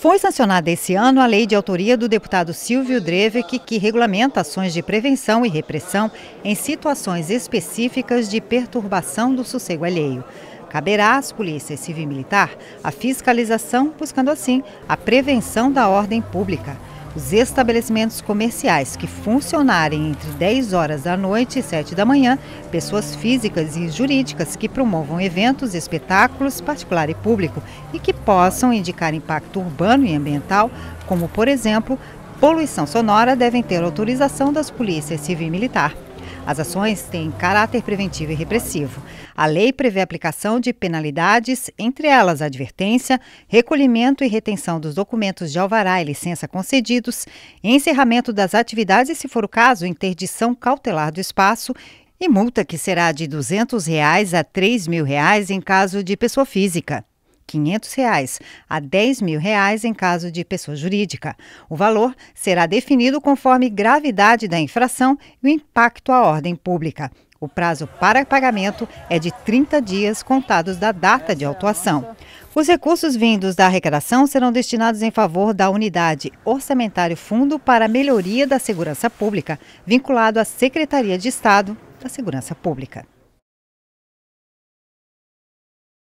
Foi sancionada esse ano a lei de autoria do deputado Silvio Drevec, que regulamenta ações de prevenção e repressão em situações específicas de perturbação do sossego alheio. Caberá às polícias civil e militar a fiscalização, buscando assim a prevenção da ordem pública. Os estabelecimentos comerciais que funcionarem entre 10 horas da noite e 7 da manhã, pessoas físicas e jurídicas que promovam eventos, espetáculos, particular e público e que possam indicar impacto urbano e ambiental, como, por exemplo, poluição sonora, devem ter autorização das polícias civil e militar. As ações têm caráter preventivo e repressivo. A lei prevê a aplicação de penalidades, entre elas advertência, recolhimento e retenção dos documentos de alvará e licença concedidos, encerramento das atividades e, se for o caso, interdição cautelar do espaço e multa que será de R$ 200 reais a R$ 3 mil reais em caso de pessoa física. 500 reais a 10 mil reais em caso de pessoa jurídica. O valor será definido conforme gravidade da infração e o impacto à ordem pública. O prazo para pagamento é de 30 dias contados da data de autuação. Os recursos vindos da arrecadação serão destinados em favor da unidade Orçamentário Fundo para a Melhoria da Segurança Pública, vinculado à Secretaria de Estado da Segurança Pública.